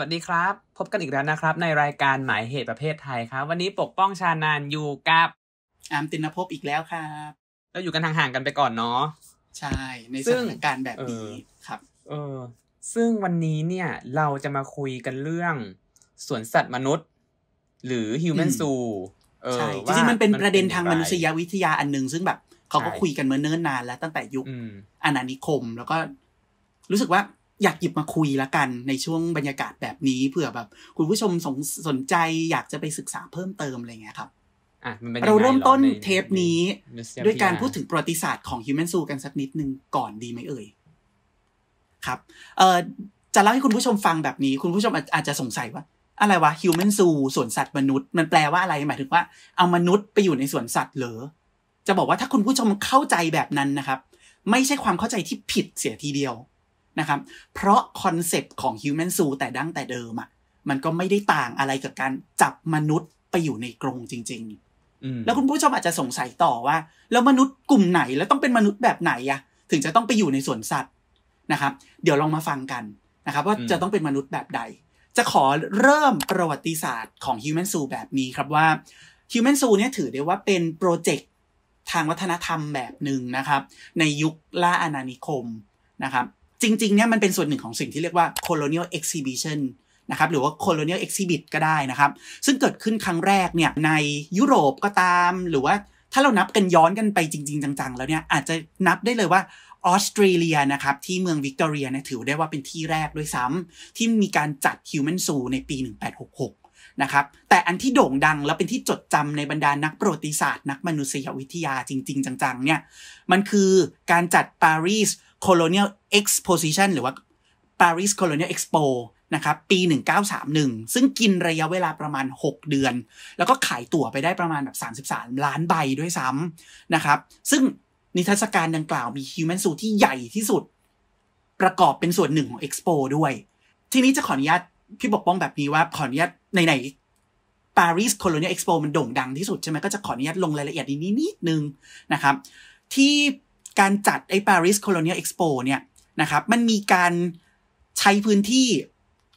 วัสดีครับ พบกันอีกแล้วนะครับ ในรายการหมายเหตุประเภทไทยครับ วันนี้ปกป้องชานานอยู่กับอามตินภพอีกแล้วครับเราอยู่กันห่างๆกันไปก่อนเนาะใช่ในสถานการณ์แบบนี้ครับ เออ ซึ่งวันนี้เนี่ย เราจะมาคุยกันเรื่องสวนสัตว์มนุษย์ หรือฮิวแมนซูใช่จริงๆมันเป็นประเด็นทางมนุษยวิทยาอันหนึ่งซึ่งแบบเขาก็คุยกันมาเนิ่นนานแล้ว ตั้งแต่ยุคอาณานิคมแล้วก็รู้สึกว่าอยากหยิบมาคุยละกันในช่วงบรรยากาศแบบนี้เผื่อแบบคุณผู้ชมสนสนใจอยากจะไปศึกษาเพิ่มเติมอะไรเงี้ยครับเราเริ่มต้นเทปนี้ด้วยการพูดถึงประวัติศาสตร์ของฮิวแมนซูกันสักนิดนึงก่อนดีไหมเอ่ยครับเอ่อจะเล่าให้คุณผู้ชมฟังแบบนี้ คุณผู้ชมอาจจะสงสัยว่า อะไรวะฮิวแมนซูสวนสัตว์มนุษย์ มันแปลว่าอะไรหมายถึงว่าเอามนุษย์ไปอยู่ในสวนสัตว์เหรอจะบอกว่าถ้าคุณผู้ชมเข้าใจแบบนั้นนะครับ ไม่ใช่ความเข้าใจที่ผิดเสียทีเดียวนะครับ เพราะคอนเซปต์ของฮิวแมนซูแต่ดั้งแต่เดิมอะ่ะ มันก็ไม่ได้ต่างอะไรกับการจับมนุษย์ไปอยู่ในกรงจริงๆ แล้วคุณผู้ชมอาจจะสงสัยต่อว่า แล้วมนุษย์กลุ่มไหนแล้วต้องเป็นมนุษย์แบบไหนอะถึงจะต้องไปอยู่ในสวนสัตว์นะครับ เดี๋ยวลองมาฟังกันนะครับว่าจะต้องเป็นมนุษย์แบบใด จะขอเริ่มประวัติศาสตร์ของฮิวแมนซูแบบนี้ครับว่าฮิวแมนซูเนี่ยถือได้ว่าเป็นโปรเจกต์ทางวัฒนธรรมแบบหนึ่งนะครับ ในยุคล่าอาณานิคมนะครับจริงๆเนี่ยมันเป็นส่วนหนึ่งของสิ่งที่เรียกว่า colonial exhibition นะครับหรือว่า colonial exhibit ก็ได้นะครับ ซึ่งเกิดขึ้นครั้งแรกเนี่ยในยุโรปก็ตาม หรือว่าถ้าเรานับกันย้อนกันไปจริง ๆ จัง ๆ แล้วเนี่ย อาจจะนับได้เลยว่าออสเตรเลียนะครับที่เมืองวิกตอเรียเนี่ยถือได้ว่าเป็นที่แรกด้วยซ้ำที่มีการจัด Human z o ูในปี 1866 นะครับแต่อันที่โด่งดังและเป็นที่จดจำในบรรดานักประวัติศาสตร์นักมนุษยวิทยาจริงๆจังๆเนี่ยมันคือการจัด Paris Colonial Exposition หรือว่า Paris Colonial Expo นะครับ ปี 1931 ซึ่งกินระยะเวลาประมาณ 6 เดือน แล้วก็ขายตั๋วไปได้ประมาณแบบ33 ล้านใบด้วยซ้ำนะครับ ซึ่งนิทรรศการดังกล่าวมี Human Zoo ที่ใหญ่ที่สุดประกอบเป็นส่วนหนึ่งของ Expo ด้วย ทีนี้จะขออนุญาตพี่ปกป้องแบบนี้ว่าขออนุญาตไหนๆรีสโคลอนีเอ็กซ์โปมันโด่งดังที่สุดใช่ไหมก็จะขออนุญาตลงรายละเอียดนี้นิดนึงนะครับที่การจัดไอ้ Paris Colonial Expo เนี่ยนะครับ มันมีการใช้พื้นที่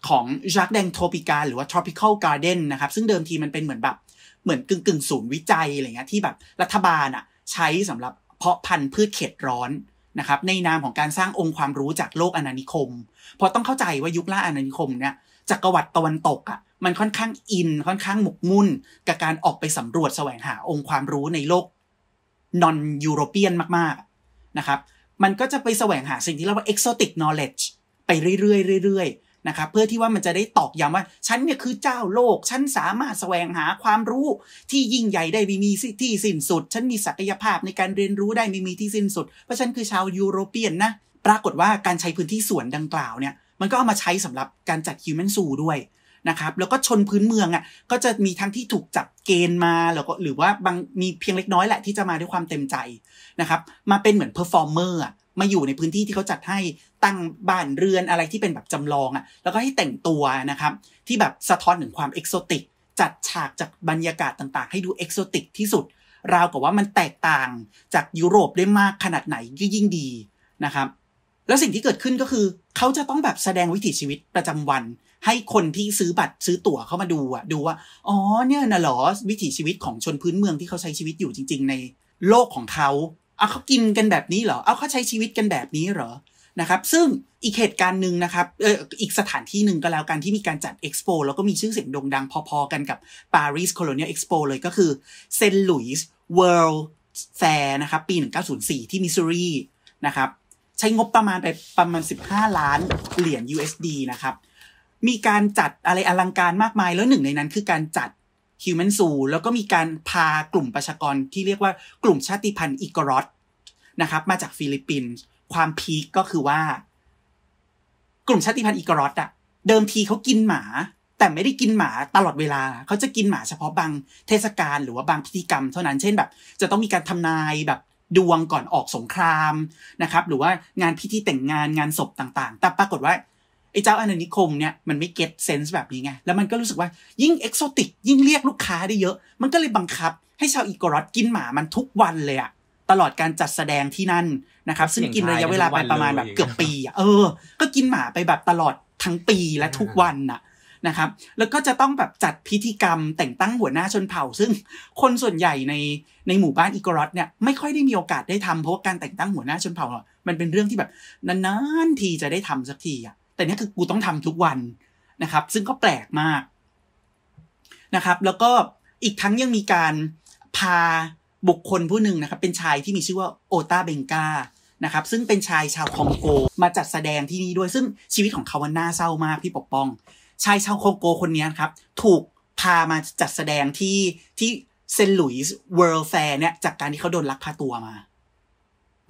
ของจ a c q u e s d a n t o p i c a หรือว่า tropical garden นะครับ ซึ่งเดิมทีมันเป็นเหมือนแบบ เหมือนกึ่งกึ่งศูนย์วิจัยอะไรเงี้ยที่แบบรัฐบาลอะใช้สำหรับเพาะพันธุ์พืชเขตร้อนนะครับ ในนามของการสร้างองค์ความรู้จากโลกอนานิคม เพราะต้องเข้าใจว่ายุคล่าอนานิคมเนี่ยจักรวรรดิตะวันตกอะ่ะมันค่อนข้างอินค่อนข้างหมกมุ่นกับการออกไปสำรวจแสวงหาองค์ความรู้ในโลกนอนยูโรเปียนมาก ๆนะครับมันก็จะไปแสวงหาสิ่งที่เรียกว่า exotic knowledge ไปเรื่อยๆเรื่อยๆนะครับเพื่อที่ว่ามันจะได้ตอกย้ำว่าฉันเนี่ยคือเจ้าโลกฉันสามารถแสวงหาความรู้ ที่ยิ่งใหญ่ได้ไม่มีที่สิ้นสุดฉันมีศักยภาพในการเรียนรู้ได้ไม่มีที่สิ้นสุด เพราะฉันคือชาวยุโรเปียนนะปรากฏว่าการใช้พื้นที่สวนดังกล่าวเนี่ยมันก็เอามาใช้สำหรับการจัด human zoo ด้วยนะครับแล้วก็ชนพื้นเมืองอ่ะก็จะมีทั้งที่ถูกจับเกณฑ์มาแล้วก็หรือว่าบางมีเพียงเล็กน้อยแหละที่จะมาด้วยความเต็มใจนะครับ มาเป็นเหมือนเพอร์ฟอร์เมอร์มาอยู่ในพื้นที่ที่เขาจัดให้ตั้งบ้านเรือนอะไรที่เป็นแบบจำลองอ่ะแล้วก็ให้แต่งตัวนะครับที่แบบสะท้อนถึงความเอกโซติกจัดฉากจากบรรยากาศต่างๆ ให้ดูเอกโซติกที่สุดราวกับว่ามันแตกต่างจากยุโรปได้มากขนาดไหนยิ่งดีนะครับแล้วสิ่งที่เกิดขึ้นก็คือเขาจะต้องแบบแสดงวิถีชีวิตประจำวัน ให้คนที่ซื้อบัตรซื้อตั๋วเข้ามาดูอะดูว่าอ๋อเนี่ยนะหรอวิถีชีวิตของชนพื้นเมืองที่เขาใช้ชีวิตอยู่จริง ๆ ใน โลกของเขาเอาเขากินกันแบบนี้เหรอเอาเขาใช้ชีวิตกันแบบนี้เหรอนะครับ ซึ่งอีกเหตุการณ์หนึ่งนะครับเอออีกสถานที่หนึ่งก็แล้วกันที่มีการจัดเอ็กซ์โปแล้วก็มีชื่อเสียงโด่งดังพอ ๆกันกับปารีสโคลเนียลเอ็กซ์โปเลยก็คือเซนต์หลุยส์เวิลด์แฟร์นะครับปี1904ที่มิสซูรีนะครับช้งบประมาณไปประมาณ 15 ล้านเหรียญ USD นะครับ มีการจัดอะไรอลังการมากมาย แล้วหนึ่งในนั้นคือการจัดฮิวแมนซูแล้วก็มีการพากลุ่มประชากรที่เรียกว่า กลุ่มชาติพันธุ์อิกรอสนะครับ มาจากฟิลิปปินส์ความพีคก็คือว่า กลุ่มชาติพันธุ์อิกรอสอะเดิมทีเขากินหมา แต่ไม่ได้กินหมาตลอดเวลา เขาจะกินหมาเฉพาะบางเทศกาลหรือว่าบางพิธีกรรมเท่านั้นเช่นแบบ จะต้องมีการทำนายแบบดวงก่อนออกสงครามนะครับ หรือว่างานพิธีแต่งงานงานศพต่าง ๆ แต่ปรากฏว่า ไอ้เจ้าอาณานิคมเนี่ยมันไม่เก็ตเซนส์แบบนี้ไง แล้วมันก็รู้สึกว่ายิ่งเอกโซติกยิ่งเรียกลูกค้าได้เยอะ มันก็เลยบังคับ ให้ชาวอีกรอตกินหมามันทุกวันเลยอะตลอดการจัดแสดงที่นั่นนะครับ ซึ่งกินระยะเวลาไปประมาณแบบเกือบปีอะเออ ก็กินหมาไปแบบตลอดทั้งปีและทุกวันอะนะครับแล้วก็จะต้องแบบจัดพิธีกรรมแต่งตั้งหัวหน้าชนเผ่า ซึ่งคนส่วนใหญ่ในในหมู่บ้านอิกรอตเนี่ยไม่ค่อยได้มีโอกาสได้ทำเพราะว่าการแต่งตั้งหัวหน้าชนเผ่า มันเป็นเรื่องที่แบบนานๆทีจะได้ทำสักทีอ่ะแต่นี่คือกูต้องทำทุกวันนะครับ ซึ่งก็แปลกมากนะครับ แล้วก็อีกทั้งยังมีการพาบุคคลผู้หนึ่งนะครับเป็นชายที่มีชื่อว่าโอตาเบงกานะครับ ซึ่งเป็นชายชาวคองโกมาจัดแสดงที่นี่ด้วยซึ่งชีวิตของเขาวันน่าเศร้ามากพี่ปกป้องชายชาวโคโกคนนี้ครับ ถูกพามาจัดแสดงที่ที่เซนต์หลุยส์เวิลด์แฟร์เนี่ยจากการที่เขาโดนลักพาตัวมา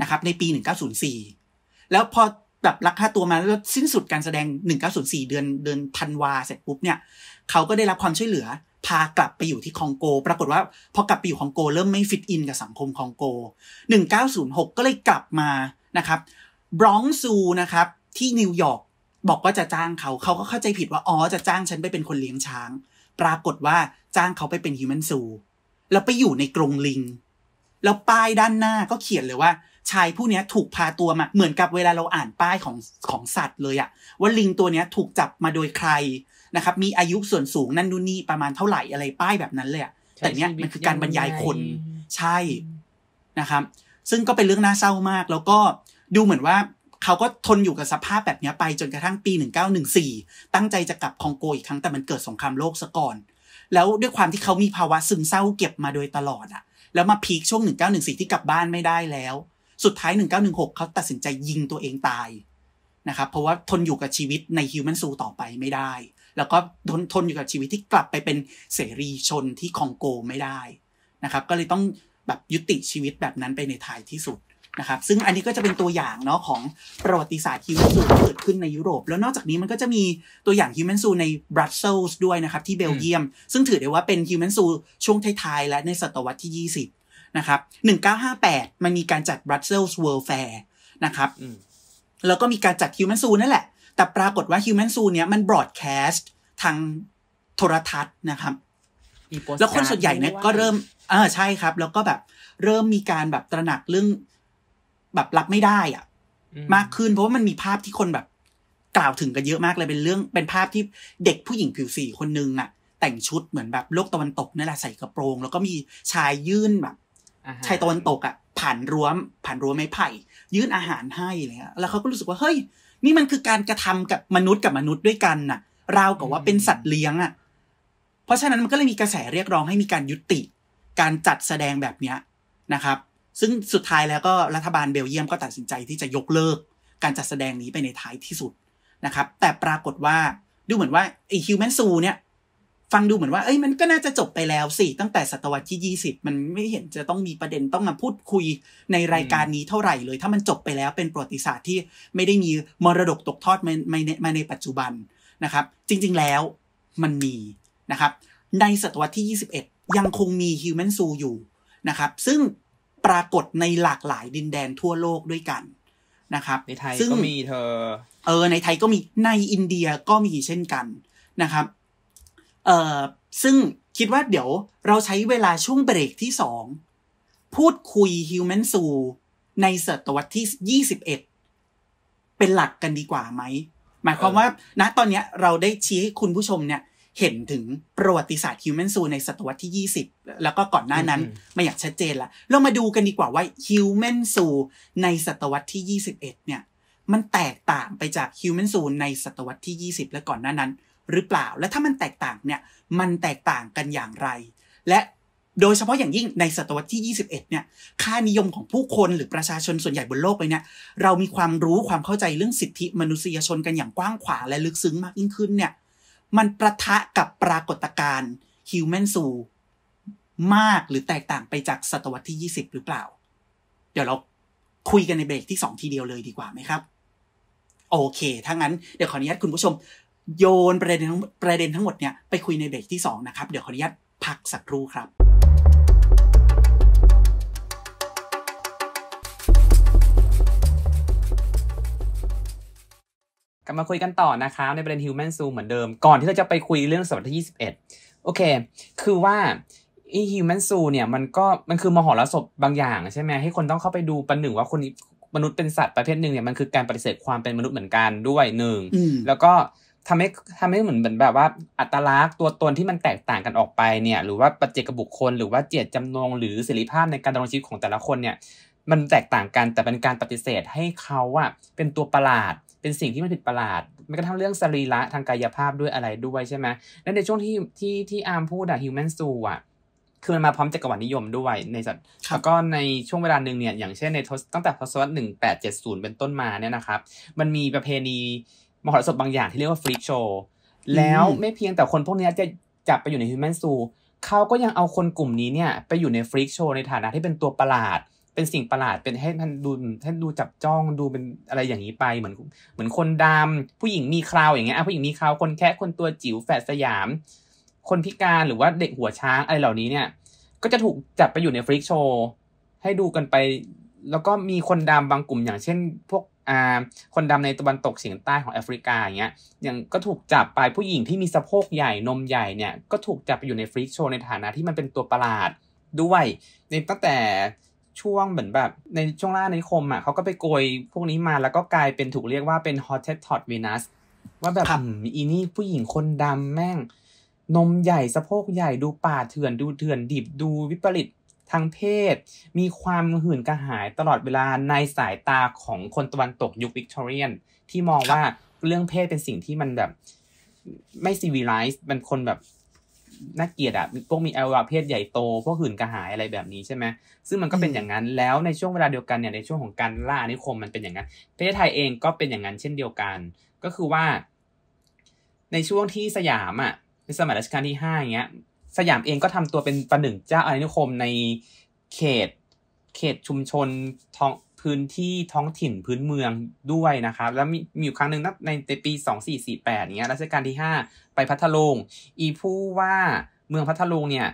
นะครับ ในปี 1904 แล้วพอแบบลักพาตัวมาแล้วสิ้นสุดการแสดง 1904 เดือนเดือนธันวา เสร็จปุ๊บเนี่ยเขาก็ได้รับความช่วยเหลือพากลับไปอยู่ที่คองโก ปรากฏว่าพอกลับไปอยู่คองโกเริ่มไม่ฟิตอินกับสังคมคองโก 1906 ก็เลยกลับมานะครับบรองซูนะครับที่นิวยอร์กบอกว่าจะจ้างเขา เขาก็เข้าใจผิดว่าอ๋อจะจ้างฉันไปเป็นคนเลี้ยงช้าง ปรากฏว่าจ้างเขาไปเป็นฮิวแมนซู แล้วไปอยู่ในกรงลิง แล้วป้ายด้านหน้าก็เขียนเลยว่า ชายผู้นี้ถูกพาตัวมา เหมือนกับเวลาเราอ่านป้ายของของสัตว์เลยอะว่าลิงตัวนี้ถูกจับมาโดยใครนะครับ มีอายุส่วนสูงนั่นนู่นนี่ประมาณเท่าไหร่อะไรป้ายแบบนั้นเลยอะแต่เนี้ยมันคือการบรรยายคนใช่ นะครับ ซึ่งก็เป็นเรื่องน่าเศร้ามาก แล้วก็ดูเหมือนว่าเขาก็ทนอยู่กับสภาพแบบนี้ไปจนกระทั่งปี 1914 ตั้งใจจะกลับคองโก อีกครั้งแต่มันเกิดสงครามโลกซะก่อน แล้วด้วยความที่เขามีภาวะซึมเศร้าเก็บมาโดยตลอดอะแล้วมาพีคช่วง 1914 ที่กลับบ้านไม่ได้แล้ว สุดท้าย 1916 เขาตัดสินใจยิงตัวเองตายนะครับ เพราะว่าทนอยู่กับชีวิตในฮิวแมนซูต่อไปไม่ได้ แล้วก็ทนทนอยู่กับชีวิตที่กลับไปเป็นเสรีชนที่คองโกไม่ได้นะครับ ก็เลยต้องแบบยุติชีวิตแบบนั้นไปในท้ายที่สุดนะครับซึ่งอันนี้ก็จะเป็นตัวอย่างเนาะของประวัติศาสตร์ฮิวแมนซูที่เกิดขึ้นในยุโรป แล้วนอกจากนี้มันก็จะมีตัวอย่างฮิวแมนซูในบรัสเซลส์ด้วยนะครับที่เบลเยียม ซึ่งถือได้ว่าเป็นฮิวแมนซูช่วงท้ายๆ และในศตวรรษที่ 20นะครับ1958 มันมีการจัดบรัสเซลส์เวิลด์แฟร์นะครับแล้วก็มีการจัดฮิวแมนซูนั่นแหละ แต่ปรากฏว่าฮิวแมนซูเนี้ยมันบรอดแคสต์ทางโทรทัศน์นะครับ แล้วคนส่วนใหญ่เนี่ยก็เริ่มเออใช่ครับ แล้วก็แบบเริ่มมีการแบบตระหนักเรื่องแบบรับไม่ได้อ่ะมากขึ้น เพราะว่ามันมีภาพที่คนแบบกล่าวถึงกันเยอะมากเลยเป็นเรื่อง เป็นภาพที่เด็กผู้หญิงผิวสีคนนึงอ่ะ แต่งชุดเหมือนแบบโลกตะวันตกนี่แหละใส่กระโปรง แล้วก็มีชายยื่นแบบชายตะวันตกอ่ะผ่านรั้วผ่านรั้วไม้ไผ่ ยื่นอาหารให้เลยอะแล้วเขาก็รู้สึกว่า เฮ้ย นี่มันคือการกระทำกับมนุษย์กับมนุษย์ด้วยกันน่ะราวกับว่าเป็นสัตว์เลี้ยงอ่ะเพราะฉะนั้นมันก็เลยมีกระแสเรียกร้องให้มีการยุติ การจัดแสดงแบบเนี้ยนะครับซึ่งสุดท้ายแล้วก็รัฐบาลเบลเยียมก็ตัดสินใจที่จะยกเลิกการจัดแสดงนี้ไปในท้ายที่สุดนะครับ แต่ปรากฏว่าดูเหมือนว่าไอฮิวแมนซูเนี่ยฟังดูเหมือนว่าเอ้ยมันก็น่าจะจบไปแล้วสิ ตั้งแต่ศตวรรษที่ยี่สิบมันไม่เห็นจะต้องมีประเด็นต้องมาพูดคุยในรายการนี้เท่าไหร่เลย ถ้ามันจบไปแล้วเป็นประวัติศาสตร์ที่ไม่ได้มีมรดกตกทอดมาในมาในปัจจุบันนะครับ จริง ๆแล้วมันมีนะครับ ในศตวรรษที่ 21 ยังคงมีฮิวแมนซูอยู่นะครับซึ่งปรากฏในหลากหลายดินแดนทั่วโลกด้วยกันนะครับในไทยก็มีเธอ เออในไทยก็มีในอินเดียก็มีเช่นกันนะครับเออซึ่งคิดว่าเดี๋ยวเราใช้เวลาช่วงเบรกที่สองพูดคุยฮิวแมนซูในศตวรรษที่ 21 เป็นหลักกันดีกว่าไหม หมายความว่าณตอนนี้เราได้ชี้ให้คุณผู้ชมเนี่ยเห็นถึงประวัติศาสตร์ฮิวแมนซูในศตวรรษที่ 20 แล้วก็ก่อนหน้านั้นมาอย่างชัดเจนละเรามาดูกันดีกว่าว่าฮิวแมนซูในศตวรรษที่ 21เนี่ยมันแตกต่างไปจากฮิวแมนซูในศตวรรษที่ 20 และก่อนหน้านั้น หรือเปล่าและถ้ามันแตกต่างเนี่ยมันแตกต่างกันอย่างไร และโดยเฉพาะอย่างยิ่งในศตวรรษที่ 21เนี่ยค่านิยมของผู้คนหรือประชาชนส่วนใหญ่บนโลกไปเนี่ยเรามีความรู้ความเข้าใจเรื่องสิทธิมนุษยชนกันอย่างกว้างขวางและลึกซึ้งมากยิ่งขึ้นเนี่ยมันประทะกับปรากฏการณ์ฮิวแมนซูมากหรือแตกต่างไปจากศตวรรษที่20 หรือเปล่า เดี๋ยวเราคุยกันในเบรกที่ 2 ทีเดียวเลยดีกว่าไหมครับ โอเค ถ้างั้นเดี๋ยวขออนุญาตคุณผู้ชมโยนประเด็นทั้งประเด็นทั้งหมดเนี่ยไปคุยในเบรกที่ 2 นะครับ เดี๋ยวขออนุญาตพักสักครู่ครับกลับมาคุยกันต่อนะคะในประเด็น Human Zoo เหมือนเดิมก่อนที่เราจะไปคุยเรื่องสัปดาห์ที่21 โอเค คือว่าอี Human Zoo เนี่ยมันก็มันคือมหรสพบางอย่างใช่ไหมให้คนต้องเข้าไปดูประหนึ่งว่าคนมนุษย์เป็นสัตว์ประเภทหนึ่งเนี่ยมันคือการปฏิเสธความเป็นมนุษย์เหมือนกันด้วยหนึ่ง แล้วก็ทำให้ทำให้เหมือนเหมือนแบบว่าอัตลักษณ์ตัวตนที่มันแตกต่างกันออกไปเนี่ยหรือว่าปัจเจกบุคคล หรือว่าเจตจำนงหรือเสรีภาพในการดำรงชีวิตของแต่ละคนเนี่ยมันแตกต่างกันแต่เป็นการปฏิเสธให้เขาอะเป็นตัวประหลาดเป็นสิ่งที่มันผิดประหลาด มันก็ทั่งเรื่องสรีระทางกายภาพด้วยอะไรด้วยใช่ไหม แล้วในช่วงที่ที่ที่อาร์มพูดอะฮิวแมนซูอะคือมันมาพร้อมจักรวรรดินิยมด้วยในสัตว์แล้วก็ในช่วงเวลาหนึ่งเนี่ยอย่างเช่นในทศตั้งแต่ทศวรรษหนึ่งแปดเจ็ดศูนย์เป็นต้นมาเนี่ยนะครับ มันมีประเพณีมหรสพบางอย่างที่เรียกว่าฟรีโชว์แล้วไม่เพียงแต่คนพวกนี้จะจับไปอยู่ในฮิวแมนซูเขาก็ยังเอาคนกลุ่มนี้เนี่ยไปอยู่ในฟรีโชว์ในฐานะที่เป็นตัวประหลาดเป็นสิ่งประหลาด เป็นให้ท่านดูท่านดูจับจ้อง ดูเป็นอะไรอย่างนี้ไป เหมือนเหมือนคนดำผู้หญิงมีคราวอย่างเงี้ยผู้หญิงมีคราว คนแค่คนตัวจิ๋วแฝดสยาม คนพิการ หรือว่าเด็กหัวช้าง อะไรเหล่านี้เนี่ย ก็จะถูกจับไปอยู่ในฟริกโชว์ ให้ดูกันไป แล้วก็มีคนดำบางกลุ่ม อย่างเช่น พวก อ่า คนดำในตะวันตกเฉียงใต้ของแอฟริกาอย่างเงี้ยยังก็ถูกจับไป ผู้หญิงที่มีสะโพกใหญ่ นมใหญ่เนี่ย ก็ถูกจับไปอยู่ในฟริกโชว์ ในฐานะที่มันเป็นตัวประหลาดด้วย ในตั้งแต่ช่วงเหมือนแบบในช่วงล่าในคมอ่ะเขาก็ไปโกยพวกนี้มาแล้วก็กลายเป็นถูกเรียกว่าเป็นฮอตเทสทอดวีนัสว่าแบบอีนี่ผู้หญิงคนดำแม่ง นมใหญ่สะโพกใหญ่ดูป่าเถื่อนดูเถื่อนดิบดูวิปริตทางเพศ มีความหื่นกระหายตลอดเวลาในสายตาของคนตะวันตกยุควิกตอเรียน ที่มองว่าเรื่องเพศเป็นสิ่งที่มันแบบไม่ซีวีไลซ์มันคนแบบน่าเกลียดอะพวกมีอวัยวะเพศใหญ่โตพวกหื่นกระหายอะไรแบบนี้ใช่ไหมซึ่งมันก็เป็นอย่างนั้นแล้วในช่วงเวลาเดียวกันเนี่ยในช่วงของการล่าอนิคมมันเป็นอย่างนั้นประเทศไทยเองก็เป็นอย่างนั้น เช่นเดียวกัน ก็คือว่า ในช่วงที่สยามอะในสมัยรัชกาลที่ห้าอย่างเงี้ย สยามเองก็ทำตัวเป็นประหนึ่งเจ้าอาณานิคมในเขต เขตชุมชนท้องพื้นที่ท้องถิ่นพื้นเมืองด้วยนะครับ แล้วมีมีอยู่ครั้งหนึ่งในในปี 2448เนี้ยรัชกาลที่ 5 ไปพัทลุงอีผู้ว่าเมืองพัทลุงเนี่ย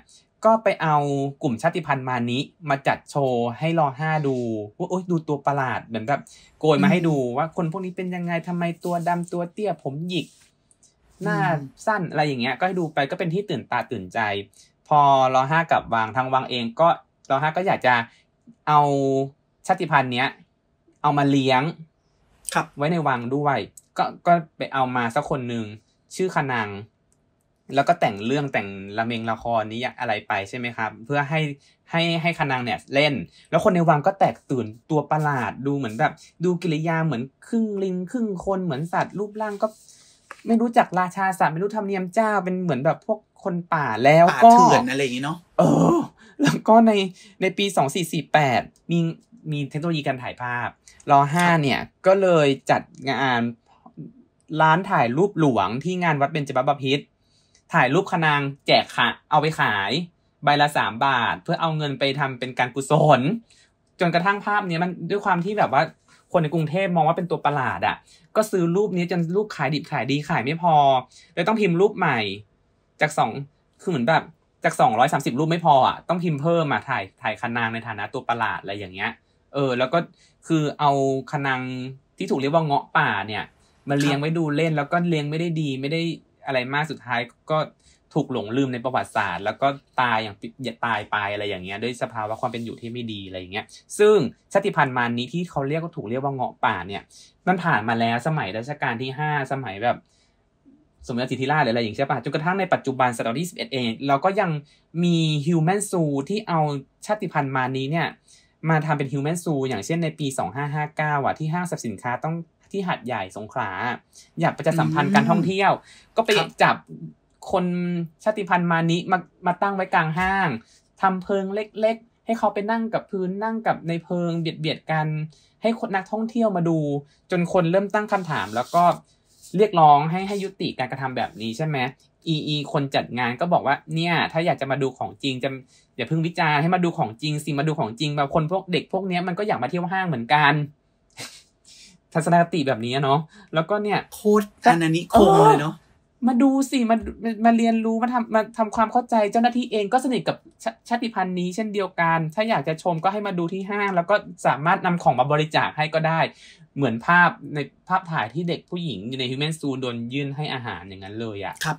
ก็ไปเอากลุ่มชาติพันธุ์มานิมาจัดโชว์ให้รอห้าดูว่าโอ๊ยดูตัวประหลาดเหมือนแบบโกยมาให้ดูว่าคนพวกนี้เป็นยังไงทำไมตัวดำตัวเตี้ยผมหยิก หน้าสั้นอะไรอย่างเงี้ย ก็ให้ดูไปก็เป็นที่ตื่นตาตื่นใจ พอรอห้ากับวางทางวางเอง ก็รอห้าก็อยากจะเอาชาติพันธุ์เนี้ย เอามาเลี้ยงครับ ไว้ในวังด้วย ก็ก็ไปเอามาสักคนหนึ่งชื่อขนางแล้วก็แต่งเรื่องแต่งละเมงละครนี้อะไรไปใช่ไหมครับ เพื่อให้ให้ให้ขนางเนี่ย เล่น แล้วคนในวังก็แตกตื่นตัวประหลาดดูเหมือนแบบ ดูกิริยาเหมือนครึ่งลิง ครึ่งคนเหมือนสัตว์รูปร่างก็ ไม่รู้จักราชาสัตว์ไม่รู้ธรรมเนียมเจ้าเป็นเหมือนแบบพวกคนป่าแล้วก็ป่าเถื่อนอะไรอย่างนี้เนาะเออ แล้วก็ในในปีสองสี่สี่แปดมีมีเทคโนโลยีการถ่ายภาพรอห้า เนี่ยก็เลยจัดงานร้านถ่ายรูปหลวงที่งานวัดเบญจบพิตรถ่ายรูปขนางแจกค่ะเอาไปขายใบละสามบาท เพื่อเอาเงินไปทำเป็นการกุศล จนกระทั่งภาพนี้มันด้วยความที่แบบว่าคนในกรุงเทพมองว่าเป็นตัวประหลาดอะ่ะ ก็ซื้อรูปนี้จนรูปขายดิบขายดีขายไม่พอเลยต้องพิมพ์รูปใหม่จากสองคือเหมือนแบบจากสองร้อยสามสิบรูปไม่พออะ่ะต้องพิมพ์เพิ่มมาถ่ายถ่ายคนางในฐานะตัวประหลาดอะไรอย่างเงี้ยเออแล้วก็คือเอาขนังที่ถูกเรียกว่าเงาะป่าเนี่ยมาเลี้ยงไว้ดูเล่น แล้วก็เลี้ยงไม่ได้ดีไม่ได้อะไรมากสุดท้ายก็ถูกหลงลืมในประวัติศาสตร์ แล้วก็ตายอย่างอย่าตายไปอะไรอย่างเงี้ยด้วยสภาวะความเป็นอยู่ที่ไม่ดีอะไรอย่างเงี้ยซึ่งชาติพันธุ์มานี้ที่เขาเรียกก็ถูกเรียกว่าเงาะป่าเนี่ยมันผ่านมาแล้วสมัยรัชกาลที่ห้าสมัยแบบ สมเด็จสิทธิราชหรืออะไร อย่างเงี้ยป่ะจนกระทั่งในปัจจุบันศตวรรษที่สิบเอ็ดเองเราก็ยังมีฮิวแมนซู ที่เอาชาติพันธุ์มานี้เนี่ยมาทำเป็นฮิวแมนซูอย่างเช่นในปี 2559 อ่ะ ที่ห้างสรรพสินค้าต้องที่หัดใหญ่สงขลา อยากไปจะสัมพันธ์การท่องเที่ยว ก็ไปจับคนชาติพันธุ์มานิมามาตั้งไว้กลางห้าง ทำเพิงเล็กๆ ให้เขาไปนั่งกับพื้นนั่งกับในเพิงเบียดเบียดกัน ให้คนนักท่องเที่ยวมาดูจนคนเริ่มตั้งคำถามแล้วก็เรียกร้องให้ให้ยุติการกระทำแบบนี้ใช่ไหมอีอีคนจัดงานก็บอกว่า เนี่ย ถ้าอยากจะมาดูของจริงจะอย่าเพิ่งวิจารณ์ให้มาดูของจริง สิมาดูของจริงแบบคนพวกเด็กพวกเนี้ยมันก็อยากมาเที่ยวห้างเหมือนกัน ทัศนคติแบบนี้เนาะแล้วก็เนี่ยโคตรอันนี้โครเลยเนาะมาดูสิมามาเรียนรู้มาทำมาทำความเข้าใจเจ้าหน้าที่เองก็สนิทกับชชาติพันธุ์นี้เช่นเดียวกัน ถ้าอยากจะชมก็ให้มาดูที่ห้าง แล้วก็สามารถนำของมาบริจาคให้ก็ได้ เหมือนภาพในภาพถ่ายที่เด็กผู้หญิงอยู่ในฮิวแมนซูโดนยื่นให้อาหารอย่างนั้นเลยอะครับ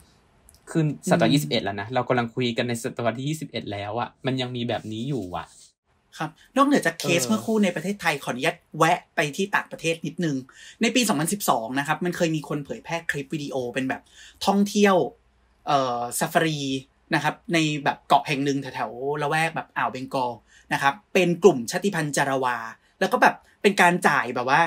คือศตวรรษยี่สิบเอ็ดแล้วนะเรากำลังคุยกันในศตวรรษที่ยี่สิบเอ็ดแล้วอะมันยังมีแบบนี้อยู่อะครับนอกเหนือจากเคสเมื่อคู่ในประเทศไทยขออนุญาตแวะไปที่ต่างประเทศนิดนึง ในปี2012นะครับมันเคยมีคนเผยแพร่คลิปวิดีโอเป็นแบบท่องเที่ยวเอ่อซาฟารีนะครับในแบบเกาะแห่งหนึ่งแถวๆละแวกแบบอ่าวเบงกอลนะครับ เป็นกลุ่มชาติพันธุ์จารวาแล้วก็แบบเป็นการจ่ายแบบว่า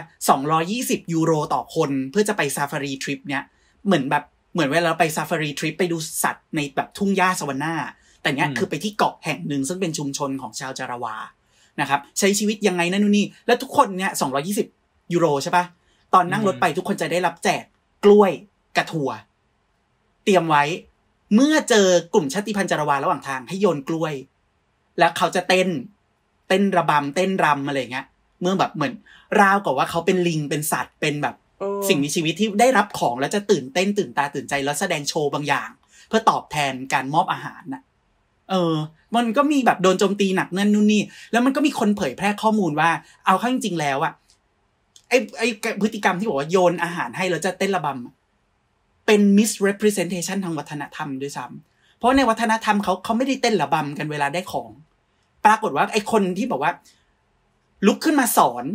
220 ยูโร ต่อคน เพื่อจะไปซาฟารีทริปเนี้ยเหมือนแบบเหมือนเวลาเราไปซาฟารีทริปไปดูสัตว์ในแบบทุ่งหญ้าสวรรค์าแต่เนี้ยคือไปที่เกาะแห่งหนึ่งซึ่งเป็นชุมชนของชาวจารวานะครับ ใช้ชีวิตยังไงนั่นนู่นนี่ แล้วทุกคนเนี่ยสองยี่สิบยูโร ใช่ปะตอนนั่งรถไปทุกคนจะได้รับแจกกล้วยกระถั่วเตรียมไว้ เมื่อเจอกลุ่มชาติพันธุ์จารวาระหว่างทางให้โยนกล้วย แล้วเขาจะเต้นเต้นระบำเต้นรำอะไรเงี้ยเมื่อแบบเหมือน ราวกับว่าเขาเป็นลิงเป็นสัตว์เป็นแบบสิ่งมีชีวิตที่ได้รับของแล้วจะตื่นเต้นตื่นตาตื่นใจ แล้วแสดงโชว์บางอย่าง เพื่อตอบแทนการมอบอาหารน่ะ เออ มันก็มีแบบโดนโจมตีหนักนั่นนู่นนี่แล้วมันก็มีคนเผยแพร่ข้อมูลว่า เอาข้างจริงแล้วอะไอ้ไอ้พฤติกรรมที่บอกว่าโยนอาหารให้แล้วจะเต้นระบำเป็น misrepresentation ทางวัฒนธรรมด้วยซ้ำเพราะในวัฒนธรรมเขาเขาไม่ได้เต้นระบำกันเวลาได้ของ ปรากฏว่า ไอ้คนที่บอกว่า ลุกขึ้นมาสอน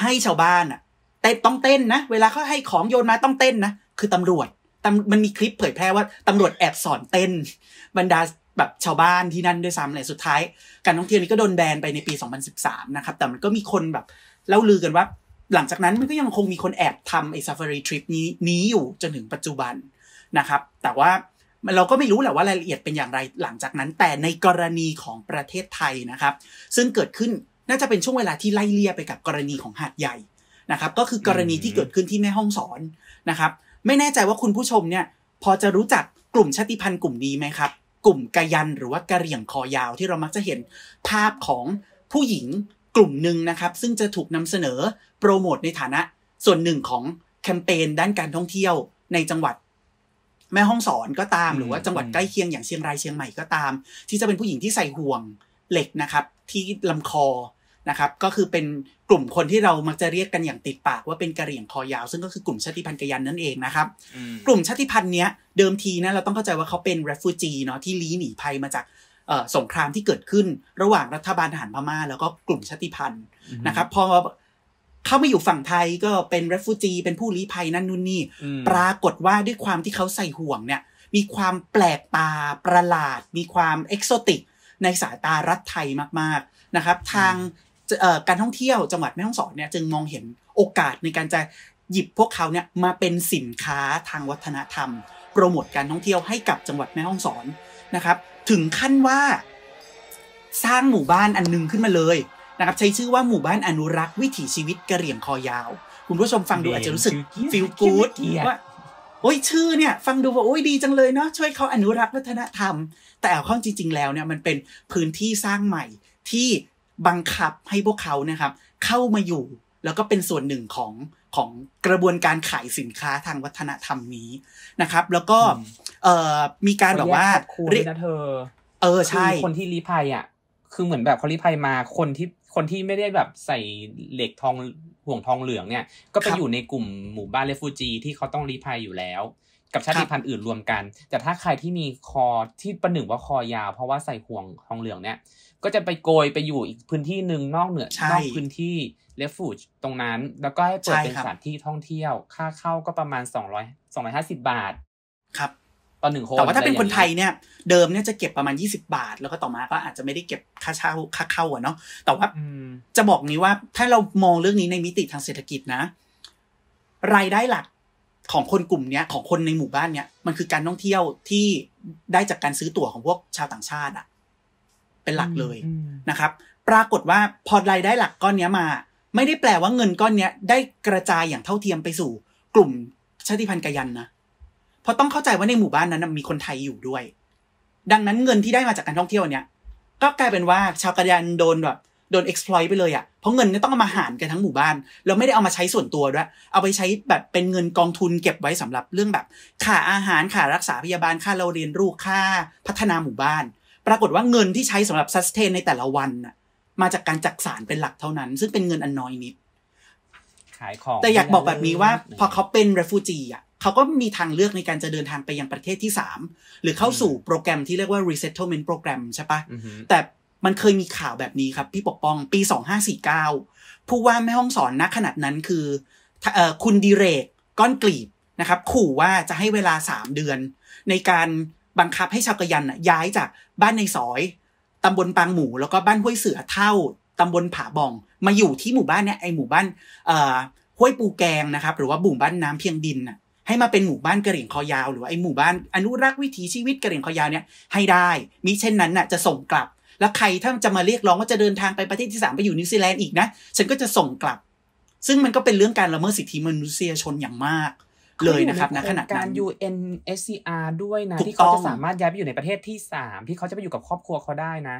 ให้ชาวบ้านอะต้ต้องเต้นนะ เวลาเขาให้ของโยนมาต้องเต้นนะ คือตำรวจ มันมีคลิปเผยแพร่ว่าตำรวจแอบสอนเต้น บรรดาแบบชาวบ้านที่นั่นด้วยซ้ำเลยสุดท้ายการท่องเที่ยวนี้ก็โดนแบนไปในปี 2013 นะครับ แต่มันก็มีคนแบบเล่าลือกันว่า หลังจากนั้นมันก็ยังคงมีคนแอบทำไอ้ซาฟารีทริปนี้นี้อยู่ จนถึงปัจจุบันนะครับแต่ว่าเราก็ไม่รู้แหละว่ารายละเอียดเป็นอย่างไร หลังจากนั้น แต่ในกรณีของประเทศไทยนะครับซึ่งเกิดขึ้นน่าจะเป็นช่วงเวลาที่ไล่เลี่ยไปกับกรณีของหาดใหญ่นะครับก็คือกรณีที่เกิดขึ้นที่แม่ห้องสอนนะครับ ไม่แน่ใจว่าคุณผู้ชมเนี่ย พอจะรู้จักกลุ่มชาติพันธุ์กลุ่มนี้ไหมครับ กลุ่มกะยันหรือว่ากะเหรี่ยงคอยาวที่เรามักจะเห็นภาพของผู้หญิงกลุ่มหนึ่งนะครับ ซึ่งจะถูกนำเสนอโปรโมทในฐานะ ส่วนหนึ่งของแคมเปญด้านการท่องเที่ยวในจังหวัดแม่ห้องสอนก็ตามหรือว่าจังหวัดใกล้เคียงอย่างเชียงรายเชียงใหม่ก็ตาม ที่จะเป็นผู้หญิงที่ใส่ห่วงเหล็กนะครับ ที่ลำคอนะครับก็คือเป็นกลุ่มคนที่เรามักจะเรียกกันอย่างติดปากว่าเป็นกะเหรี่ยงคอยาวซึ่งก็คือกลุ่มชาติพันธุ์กยันนั่นเองนะครับ กลุ่มชาติพันธุ์เนี้ย เดิมทีนะเราต้องเข้าใจว่าเขาเป็นเรฟูจีเนาะที่ลี้หนีภัยมาจากสงครามที่เกิดขึ้นระหว่างรัฐบาลทหารพม่า แล้วก็กลุ่มชาติพันธุ์นะครับ พอเข้ามาอยู่ฝั่งไทยก็เป็นเรฟูจี เป็นผู้ลี้ภัยนั่นนู่นนี่ปรากฏว่าด้วยความที่เขาใส่ห่วงเนี่ยมีความแปลกตาประหลาด มีความเอกโซติก ในสายตารัฐไทยมาก ๆนะครับ ทางการท่องเที่ยวจังหวัดแม่ฮ่องสอนเนี่ยจึงมองเห็นโอกาสในการจะหยิบพวกเขาเนี่ยมาเป็นสินค้าทางวัฒนธรรมโปรโมทการท่องเที่ยวให้กับจังหวัดแม่ฮ่องสอนนะครับ ถึงขั้นว่า สร้างหมู่บ้านอันนึงขึ้นมาเลยนะครับใช้ชื่อว่าหมู่บ้านอนุรักษ์วิถีชีวิตกระเหรี่ยงคอยาว คุณผู้ชมฟังดูอาจจะรู้สึกฟิลกู๊ดว่าโอ้ยชื่อเนี่ย ฟังดูว่าโอ้ยดีจังเลยเนาะช่วยเขาอนุรักษ์วัฒนธรรม แต่เอาข้อจริงๆแล้วเนี่ยมันเป็นพื้นที่สร้างใหม่ที่บังคับให้พวกเขานะครับ เข้ามาอยู่ แล้วก็เป็นส่วนหนึ่งของของกระบวนการขายสินค้าทางวัฒนธรรมนี้นะครับ แล้วก็ เออมีการแบบว่าครณนะเธอ เออใช่คนที่รีภัยอ่ะคือเหมือนแบบเขารีภัยมาคนที่คนที่ไม่ได้แบบใส่เหล็กทองห่วงทองเหลืองเนี่ย ก็ไปอยู่ในกลุ่มหมู่บ้านเลฟูจีที่เขาต้องรีภัยอยู่แล้ว กับชาติพันธุ์อื่นรวมกัน แต่ถ้าใครที่มีคอที่ประหนึ่งว่าคอยาวเพราะว่าใส่ห่วงทองเหลืองเนี่ยก็จะไปโกยไปอยู่อีกพื้นที่หนึ่งนอกเหนือนอกพื้นที่เลฟูจตรงนั้น แล้วก็ให้เปิดเป็นสถานที่ท่องเที่ยว ค่าเข้าก็ประมาณสองร้อยสองร้อยห้าสิบาท ครับต่อหนึ่งคนแต่ว่าถ้าเป็นคนไทยเนี่ย เดิมเนี่ยจะเก็บประมาณ20บาท แล้วก็ต่อมาก็อาจจะไม่ได้เก็บค่าเช่าค่าเข้าอะเนาะแต่ว่าจะบอกนี้ว่า ถ้าเรามองเรื่องนี้ในมิติทางเศรษฐกิจนะ รายได้หลักของคนกลุ่มเนี้ยของคนในหมู่บ้านเนี่ยมันคือการท่องเที่ยวที่ได้จากการซื้อตั๋วของพวกชาวต่างชาติอะเป็นหลักเลยนะครับ ปรากฏว่าพอรายได้หลักก้อนนี้มา ไม่ได้แปลว่าเงินก้อนนี้ได้กระจายอย่างเท่าเทียมไปสู่ กลุ่มชาติพันธุ์กยันนะเพราะต้องเข้าใจว่าในหมู่บ้านนั้นมีคนไทยอยู่ด้วย ดังนั้นเงินที่ได้มาจากการท่องเที่ยวเนี้ยก็กลายเป็นว่าชาวกยันโดนแบบโดน exploit ไปเลยอะ่ะเพราะเงินนี่ต้องเอามาหารกันทั้งหมู่บ้านเราไม่ได้เอามาใช้ส่วนตัวด้วยเอาไปใช้แบบเป็นเงินกองทุนเก็บไว้สำหรับเรื่องแบบค่าอาหารค่ารักษาพยาบาลค่าเราเรียนลูกค่าพัฒนาหมู่บ้านปรากฏว่าเงินที่ใช้สำหรับซัสเทนในแต่ละวันน่ะมาจากการจักสารเป็นหลักเท่านั้น ซึ่งเป็นเงินอันน้อยนิดขายของแต่อยากบอกแบบนี้ว่าพอเขาเป็นเรฟูจีอ่ะเขาก็มีทางเลือกในการจะเดินทางไปยังประเทศที่สามหรือเข้าสู่โปรแกรมที่เรียกว่า resettlement program ใช่ปะแต่มันเคยมีข่าวแบบนี้ครับ พี่ปกป้อง ปี 2549 ผู้ว่าแม่ห้องสอนนะขนาดนั้นคือคุณดีเรก ก้อนกลีบนะครับ ขู่ว่าจะให้เวลา3เดือนในการบังคับให้ชาวกะยันย้ายจากบ้านในซอย ตำบลปางหมู แล้วก็บ้านห้วยเสือเท่า ตำบลผาบองมาอยู่ที่หมู่บ้านเนี่ยไอหมู่บ้านห้วยปูแกงนะครับ หรือว่าบุ่มบ้านน้ำเพียงดินน่ะให้มาเป็นหมู่บ้านกระเหรี่ยงคอยาวหรือว่าไอหมู่บ้านอนุรักษ์วิถีชีวิตกระเหรี่ยงคอยาวเนี่ยให้ได้มิเช่นนั้นน่ะจะส่งกลับ แล้วใครถ้าจะมาเรียกร้องว่าจะเดินทางไปประเทศที่สามไปอยู่นิวซีแลนด์อีกนะฉันก็จะส่งกลับ ซึ่งมันก็เป็นเรื่องการละเมิดสิทธิมนุษยชนอย่างมากเลยนะครับณขณะนั้น UNSCR ด้วยนะ ที่เขาจะสามารถย้ายไปอยู่ในประเทศที่สามที่เขาจะไปอยู่กับครอบครัวเขาได้นะ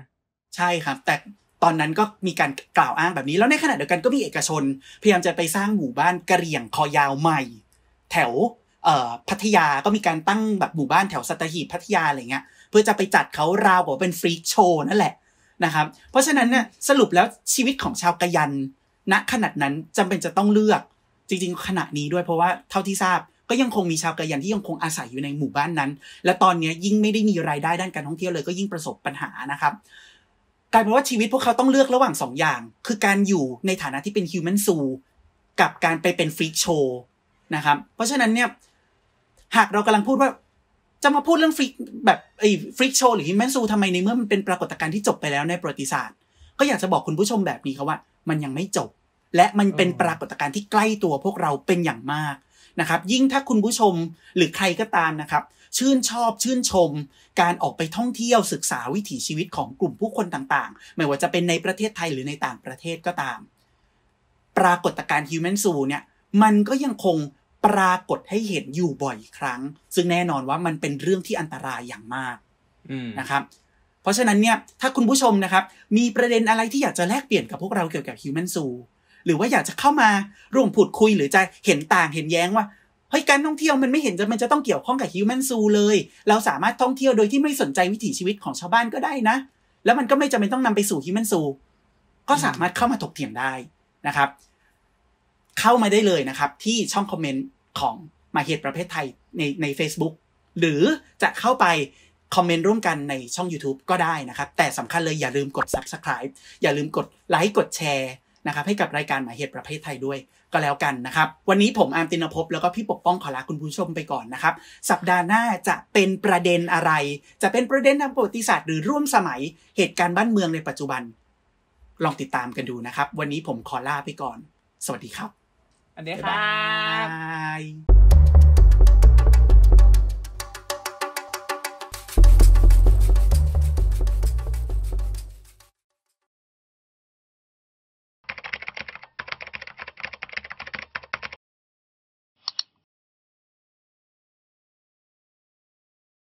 ใช่ครับ แต่ตอนนั้นก็มีการกล่าวอ้างแบบนี้แล้วในขณะเดียวกันก็มีเอกชนพยายามจะไปสร้างหมู่บ้านกระเหรี่ยง คอยาวใหม่ แถวพัทยาก็มีการตั้งแบบหมู่บ้านแถวสัตหีบพัทยาอะไรเงี้ยเพื่อจะไปจัดเขาราวกับเป็นฟรีโชว์นั่นแหละนะครับ เพราะฉะนั้นเนี่ยสรุปแล้วชีวิตของชาวกะยันณขนาดนั้นจำเป็นจะต้องเลือกจริงๆขณะนี้ด้วยเพราะว่าเท่าที่ทราบก็ยังคงมีชาวกะเหรี่ยงที่ยังคงอาศัยอยู่ในหมู่บ้านนั้น และตอนนี้ยิ่งไม่ได้มีรายได้ด้านการท่องเที่ยวเลยก็ยิ่งประสบปัญหานะครับ กลายเป็นว่าชีวิตพวกเขาต้องเลือกระหว่าง 2ออย่าง คือการอยู่ในฐานะที่เป็นฮิวแมนซูกับการไปเป็นฟรีโชนะครับเพราะฉะนั้นเนี่ยหากเรากำลังพูดว่าจะมาพูดเรื่องฟรีแบบไอ้ฟรีโชหรือฮิวแมนซูทำไมในเมื่อมันเป็นปรากฏการณ์ที่จบไปแล้วในประวัติศาสตร์ ก็อยากจะบอกคุณผู้ชมแบบนี้ครับว่า มันยังไม่จบและมันเป็นปรากฏการณ์ที่ใกล้ตัวพวกเราเป็นอย่างมากนะครับ ยิ่งถ้าคุณผู้ชมหรือใครก็ตามนะครับ ชื่นชอบชื่นชมการออกไปท่องเที่ยวศึกษาวิถีชีวิตของกลุ่มผู้คนต่าง ๆ ไม่ว่าจะเป็นในประเทศไทยหรือในต่างประเทศก็ตาม ปรากฏการณ์ฮิวแมนซูเนี่ย มันก็ยังคงปรากฏให้เห็นอยู่บ่อยครั้ง ซึ่งแน่นอนว่ามันเป็นเรื่องที่อันตรายอย่างมากนะครับ เพราะฉะนั้นเนี่ยถ้าคุณผู้ชมนะครับ มีประเด็นอะไรที่อยากจะแลกเปลี่ยนกับพวกเราเกี่ยวกับฮิวแมนซูหรือว่าอยากจะเข้ามาร่วมพูดคุย หรือจะเห็นต่างเห็นแย้งว่าเฮ้ยการท่องเที่ยวมันไม่เห็นจะมันจะต้องเกี่ยวข้องกับฮิวแมนซูเลย เราสามารถท่องเที่ยวโดยที่ไม่สนใจวิถีชีวิตของชาวบ้านก็ได้นะ แล้วมันก็ไม่จำเป็นต้องนำไปสู่ฮิวแมนซูก็สามารถเข้ามาถกเถียงได้นะครับ เข้ามาได้เลยนะครับ ที่ช่องคอมเมนต์ของมาเหตุประเภทไทยในใน a c e b o o k หรือจะเข้าไปคอมเมนต์ร่วมกันในช่อง YouTube ก็ได้นะครับ แต่สำคัญเลยอย่าลืมกด Subscribe อย่าลืมกดไลค์กดแชร์นะครับให้กับรายการหมายเหตุประเภทไทยด้วยก็แล้วกันนะครับ วันนี้ผมอาร์มตินภพแล้วก็พี่ปกป้องขอลาคุณผู้ชมไปก่อนนะครับ สัปดาห์หน้าจะเป็นประเด็นอะไร จะเป็นประเด็นทางประวัติศาสตร์หรือร่วมสมัยเหตุการณ์บ้านเมืองในปัจจุบัน ลองติดตามกันดูนะครับ วันนี้ผมขอลาไปก่อน สวัสดีครับ อันนี้ครับ